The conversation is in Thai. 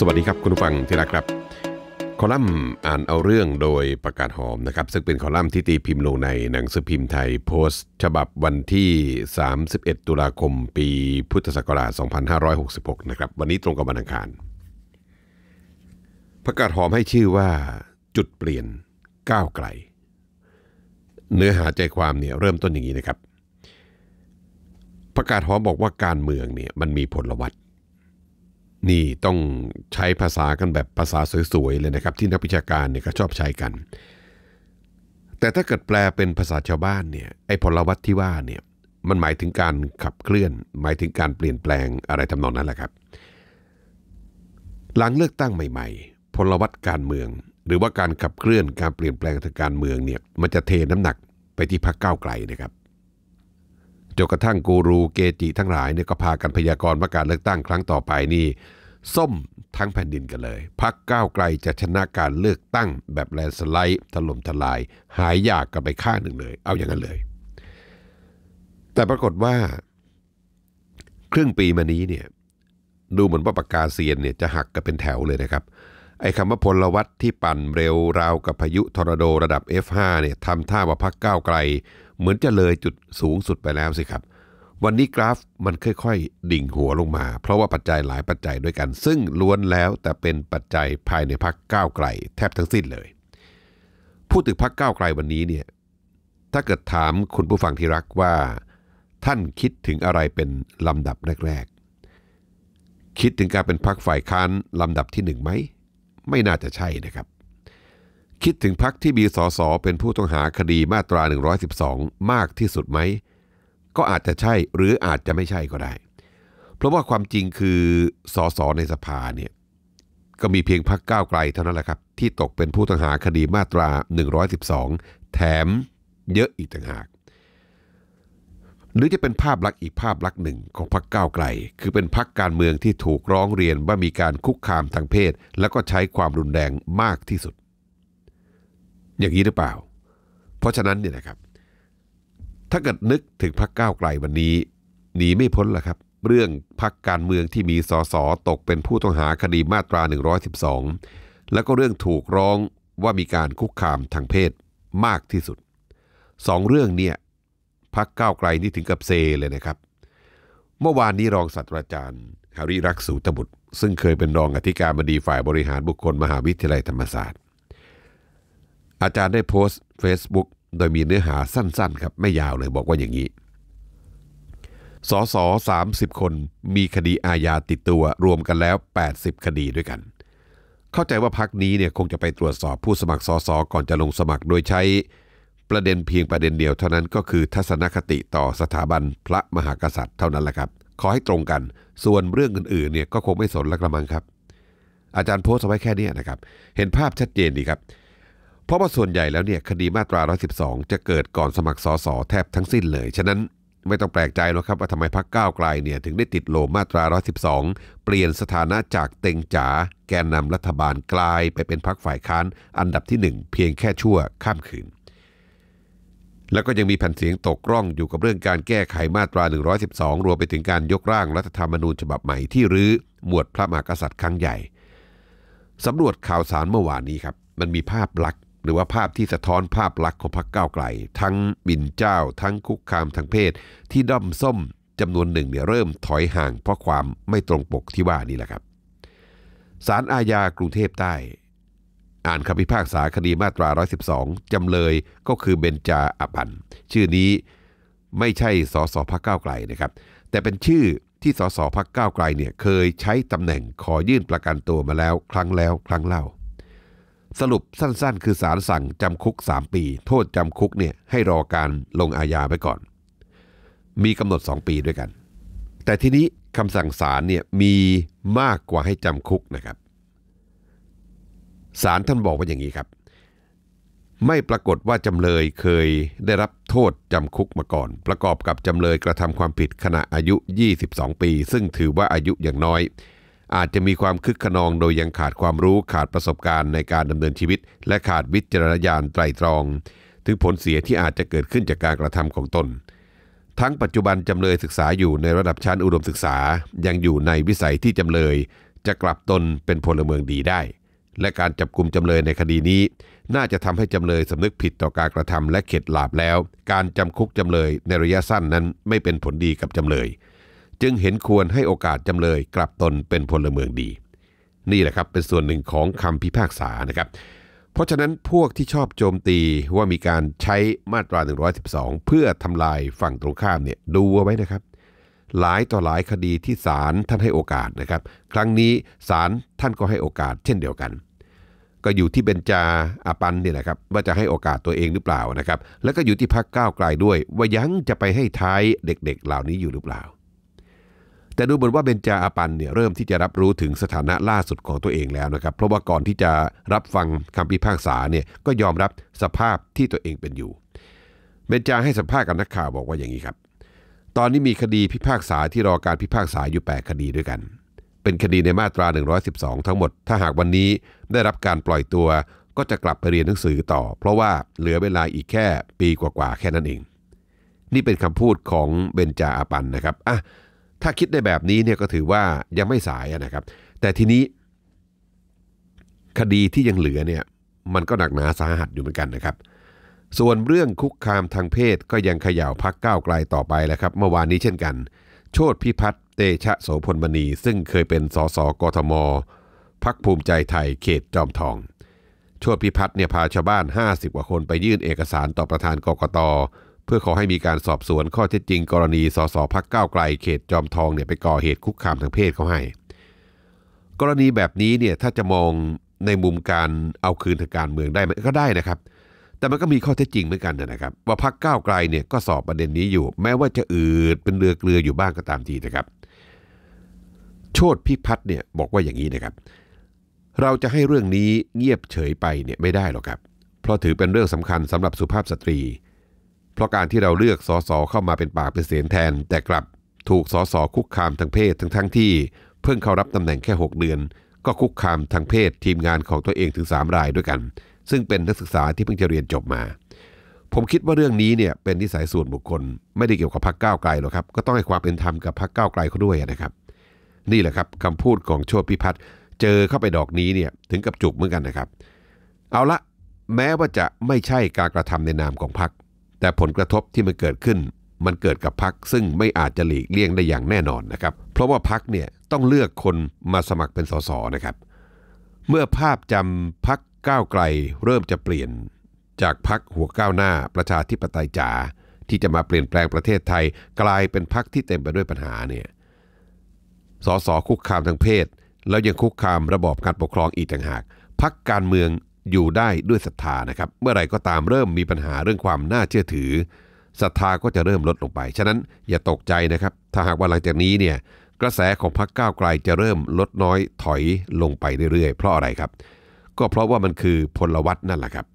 สวัสดีครับ คุณผู้ฟังที่รักครับ คอลัมน์อ่านเอาเรื่องโดยประกาศหอมนะครับซึ่งเป็นคอลัมน์ที่ตีพิมพ์ลงในหนังสือพิมพ์ไทยโพสต์ฉบับวันที่ 31 ตุลาคม ปีพุทธศักราช 2566 นะครับวันนี้ตรงกับวันอังคาร ประกาศหอมให้ชื่อว่า จุดเปลี่ยนก้าวไกล เนื้อหาใจความเนี่ยเริ่มต้นอย่างนี้นะครับ ประกาศหอมบอกว่าการเมืองเนี่ยมันมีผลวัตรนี่ต้องใช้ภาษากันแบบภาษาสวยๆเลยนะครับ ที่นักวิชาการเนี่ยก็ชอบใช้กัน แต่ถ้าเกิดแปลเป็นภาษาชาวบ้านเนี่ยไอ้พลวัตที่ว่าเนี่ยมันหมายถึงการขับเคลื่อนหมายถึงการเปลี่ยนแปลงอะไรทำนองนั้นแหละครับ หลังเลือกตั้งใหม่ๆพลวัตการเมือง หรือว่าการขับเคลื่อนการเปลี่ยนแปลงทางการเมืองเนี่ยมันจะเทน้ำหนักไปที่พรรคก้าวไกลนะครับจนกระทั่งกูรูเกจิทั้งหลายเนี่ยก็พากันพยากรณ์ว่าการเลือกตั้งครั้งต่อไปนี่ส้มทั้งแผ่นดินกันเลยพักก้าวไกลจะชนะการเลือกตั้งแบบแลนสไลด์ถล่มทลาย หายยากกันไปข้างหนึ่งเลย เอาอย่างนั้นเลย แต่ปรากฏว่าครึ่งปีมานี้เนี่ยดูเหมือนว่าปากกาเซียนเนี่ยจะหักกันเป็นแถวเลยนะครับ ไอ้คำว่าพลวัตที่ปั่นเร็วราวกับพายุทอร์นาโดระดับ F5 เนี่ยทำท่าว่าพักก้าวไกลเหมือนจะเลยจุดสูงสุดไปแล้วสิครับ วันนี้กราฟมันค่อยๆ ดิ่งหัวลงมา เพราะว่าปัจจัยหลายปัจจัยด้วยกันซึ่งล้วนแล้วแต่เป็นปัจจัยภายในพักก้าวไกลแทบทั้งสิ้นเลย พูดถึงพักก้าวไกลวันนี้เนี่ยถ้าเกิดถามคุณผู้ฟังที่รักว่า ท่านคิดถึงอะไรเป็นลำดับแรกๆคิดถึงการเป็นพักฝ่ายค้านลำดับที่หนึ่งไหมไม่น่าจะใช่นะครับคิดถึงพักที่มีสสเป็นผู้ต้องหาคดีมาตรา 112 มากที่สุดไหม ก็อาจจะใช่หรืออาจจะไม่ใช่ก็ได้ เพราะว่าความจริงคือสสในสภาเนี่ยก็มีเพียงพักก้าวไกลเท่านั้นแหละครับที่ตกเป็นผู้ต้องหาคดีมาตรา 112 แถม เยอะอีกต่างหาก หรือจะเป็นภาพลักษณ์อีกภาพลักษณ์หนึ่งของพักก้าวไกล คือเป็นพักการเมืองที่ถูกร้องเรียนว่ามีการคุกคามทางเพศ และก็ใช้ความรุนแรงมากที่สุดอย่างนี้หรือเปล่า เพราะฉะนั้นเนี่ยนะครับ ถ้าเกิดนึกถึงพักก้าวไกลวันนี้หนีไม่พ้นละครับเรื่องพักการเมืองที่มีสสตกเป็นผู้ต้องหาคดีมาตรา 112 แล้วก็เรื่องถูกร้องว่ามีการคุกคามทางเพศมากที่สุดสองเรื่องเนี่ยพักก้าวไกลนี่ถึงกับเซเลยนะครับ เมื่อวานนี้รองศาสตราจารย์ฮาริรักสูตบุตร ซึ่งเคยเป็นรองอธิการบดีฝ่ายบริหารบุคคลมหาวิทยาลัยธรรมศาสตร์อาจารย์ได้โพสต์ Facebook โดยมีเนื้อหาสั้นๆ ครับไม่ยาวเลยบอกว่าอย่างนี้ สอสอ 30 คนมีคดีอาญาติดตัวรวมกันแล้ว 80 คดีด้วยกัน เข้าใจว่าพักนี้เนี่ยคงจะไปตรวจสอบผู้สมัครสอสอก่อนจะลงสมัครโดยใช้ประเด็นเพียงประเด็นเดียวเท่านั้นก็คือทัศนคติต่อสถาบันพระมหากษัตริย์เท่านั้นแหละครับ ขอให้ตรงกันส่วนเรื่องอื่นๆเนี่ยก็คงไม่สนละกระมังครับ อาจารย์โพสต์ไว้แค่นี้นะครับ เห็นภาพชัดเจนดีครับเพราะว่าส่วนใหญ่แล้วเนี่ยคดีมาตรา 112 จะเกิดก่อนสมัครสอสอแทบทั้งสิ้นเลย ฉะนั้นไม่ต้องแปลกใจหรอกครับว่าทำไมพักก้าวไกลเนี่ยถึงได้ติดโลมาตรา 112 เปลี่ยนสถานะจากเต็งจ๋าแกนนำรัฐบาลกลายไปเป็นพักฝ่ายค้าน อันดับที่ 1 เพียงแค่ชั่วข้ามคืน แล้วก็ยังมีแผ่นเสียงตกร่องอยู่กับเรื่องการแก้ไขมาตรา 112 รวมไปถึงการยกร่างรัฐธรรมนูญฉบับใหม่ที่รื้อหมวดพระมหากษัตริย์ครั้งใหญ่สำรวจข่าวสารเมื่อวานนี้ครับมันมีภาพลักษณรือว่าภาพที่สะท้อนภาพลักษณ์ของพรรคก้าวไกล ทั้งบินเจ้า ทั้งคุกคามทางเพศ ที่ด้อมส้มจำนวนหนึ่งเนี่ยเริ่มถอยห่างเพราะความไม่ตรงปกที่ว่านี่แหละครับ ศาลอาญากรุงเทพใต้ อ่านคำพิพากษาคดีมาตรา 112จำเลยก็คือเบนจาอับันชื่อนี้ไม่ใช่สสพักเก้าไกลนะครับแต่เป็นชื่อที่สสพักเก้าไกลเนี่ยเคยใช้ตำแหน่งขอยื่นประกันตัวมาแล้ว ครั้งแล้วครั้งเล่าสรุปสั้นๆ คือสารสั่งจำคุก 3 ปี โทษจำคุกเนี่ยให้รอการลงอาญาไปก่อน มีกำหนด 2 ปีด้วยกัน แต่ทีนี้คำสั่งศาลเนี่ยมีมากกว่าให้จำคุกนะครับศาลท่านบอกว่าอย่างนี้ครับ ไม่ปรากฏว่าจำเลยเคยได้รับโทษจำคุกมาก่อน ประกอบกับจำเลยกระทำความผิดขณะอายุ 22 ปี ซึ่งถือว่าอายุอย่างน้อยอาจจะมีความคึกขนองโดยยังขาดความรู้ขาดประสบการณ์ในการดำเนินชีวิต และขาดวิจารณญาณไตรตรอง ถึงผลเสียที่อาจจะเกิดขึ้นจากการกระทำของตนทั้งปัจจุบันจำเลยศึกษาอยู่ในระดับชั้นอุดมศึกษา ยังอยู่ในวิสัยที่จำเลย จะกลับตนเป็นพลเมืองดีได้ และการจับกลุ่มจำเลยในคดีนี้ น่าจะทำให้จำเลยสำนึกผิดต่อการกระทำและเข็ดหลาบแล้ว การจำคุกจำเลยในระยะสั้นนั้นไม่เป็นผลดีกับจำเลยจึงเห็นควรให้โอกาสจำเลย กลับตนเป็นพลเมืองดี นี่แหละครับเป็นส่วนหนึ่งของคำพิพากษานะครับ เพราะฉะนั้นพวกที่ชอบโจมตีว่ามีการใช้มาตรา 112 เพื่อทำลายฝั่งตรงข้ามเนี่ยดูเอาไว้นะครับ หลายต่อหลายคดีที่ศาลท่านให้โอกาสนะครับ ครั้งนี้ศาลท่านก็ให้โอกาสเช่นเดียวกัน ก็อยู่ที่เบญจาอาปันนี่แหละครับว่าจะให้โอกาสตัวเองหรือเปล่านะครับ แล้วก็อยู่ที่พักก้าวไกลด้วย ว่ายังจะไปให้ท้ายเด็กๆ เหล่านี้อยู่หรือเปล่าแต่ดูเหมือนว่าเบนจาอาปันเนี่ยเริ่มที่จะรับรู้ถึงสถานะล่าสุดของตัวเองแล้วนะครับ เพราะว่าก่อนที่จะรับฟังคำพิพากษาเนี่ยก็ยอมรับสภาพที่ตัวเองเป็นอยู่ เบนจาให้สัมภาษณ์กับนักข่าวบอกว่าอย่างนี้ครับ ตอนนี้มีคดีพิพากษาที่รอการพิพากษาอยู่8คดีด้วยกันเป็นคดีในมาตรา112 ทั้งหมดถ้าหากวันนี้ได้รับการปล่อยตัวก็จะกลับไปเรียนหนังสือต่อ เพราะว่าเหลือเวลาอีกแค่ปีกว่าๆแค่นั้นเอง นี่เป็นคำพูดของเบนจาอาปันนะครับอ่ะถ้าคิดในแบบนี้เนี่ยก็ถือว่ายังไม่สายนะครับ แต่ทีนี้ คดีที่ยังเหลือเนี่ยมันก็หนักหนาสาหัสอยู่เหมือนกันนะครับ ส่วนเรื่องคุกคามทางเพศก็ยังขย่าวพักก้าวไกลต่อไปแล้วครับ เมื่อวานนี้เช่นกัน โชตพิพัฒน์เตชะโสพลมณี ซึ่งเคยเป็นสสกทมพักภูมิใจไทยเขตจอมทอง โชตพิพัฒน์เนี่ยพาชาวบ้าน 50กว่าคน ไปยื่นเอกสารต่อประธานกกตเพื่อขอให้มีการสอบสวนข้อเท็จจริง กรณีสสพักเก้าไกลเขตจอมทองเนี่ยไปก่อเหตุคุกคามทางเพศเขาให้กรณีแบบนี้เนี่ยถ้าจะมองในมุมการเอาคืนทางการเมืองได้ก็ได้นะครับ แต่มันก็มีข้อเท็จจริงเหมือนกันนะครับ ว่าพักเก้าไกลเนี่ยก็สอบประเด็นนี้อยู่ แม้ว่าจะอืดเป็นเรือเกลืออยู่บ้างก็ตามทีนะครับโชดพิพัฒน์เนี่ยบอกว่าอย่างนี้นะครับเราจะให้เรื่องนี้เงียบเฉยไปเนี่ยไม่ได้หรอกครับเพราะถือเป็นเรื่องสำคัญสำหรับสุภาพสตรีเพราะการที่เราเลือกสอสอเข้ามาเป็นปากเป็นเสียงแทน แต่กลับถูกสอสอคุกคามทางเพศทั้งทั้งที่ เพิ่งเข้ารับตำแหน่งแค่ 6เดือน ก็คุกคามทางเพศ ทีมงานของตัวเองถึง 3 รายด้วยกัน ซึ่งเป็นนักศึกษาที่เพิ่งจะเรียนจบมา ผมคิดว่าเรื่องนี้เนี่ยเป็นนิสัยส่วนบุคคล ไม่ได้เกี่ยวกับพักก้าวไกลหรอกครับก็ต้องให้ความเป็นธรรมกับพักก้าวไกลเขาด้วยนะครับ นี่แหละครับคำพูดของโชติพิพัฒน์เจอเข้าไปดอกนี้เนี่ยถึงกับจุกเหมือนกันนะครับ เอาละแม้ว่าจะไม่ใช่การกระทำในนามของพรรคแต่ผลกระทบที่มันเกิดขึ้นมันเกิดกับพักซึ่งไม่อาจจะหลีกเลี่ยงได้อย่างแน่นอนนะครับ เพราะว่าพักเนี่ยต้องเลือกคนมาสมัครเป็นสสนะครับ เมื่อภาพจำพักก้าวไกลเริ่มจะเปลี่ยนจากพักหัวก้าวหน้าประชาธิปไตยจ๋าที่จะมาเปลี่ยนแปลงประเทศไทยกลายเป็นพักที่เต็มไปด้วยปัญหาเนี่ยสสคุกคามทางเพศ แล้วยังคุกคามระบอบการปกครองอีกต่างหากพักการเมืองอยู่ได้ด้วยศรัทธานะครับเมื่อไรก็ตามเริ่มมีปัญหาเรื่องความน่าเชื่อถือศรัทธาก็จะเริ่มลดลงไป ฉะนั้นอย่าตกใจนะครับ ถ้าหากว่าหลังจากนี้เนี่ยกระแสของพรรคก้าวไกลจะเริ่มลดน้อยถอยลงไปเรื่อยๆ เพราะอะไรครับ ก็เพราะว่ามันคือพลวัตนั่นแหละครับ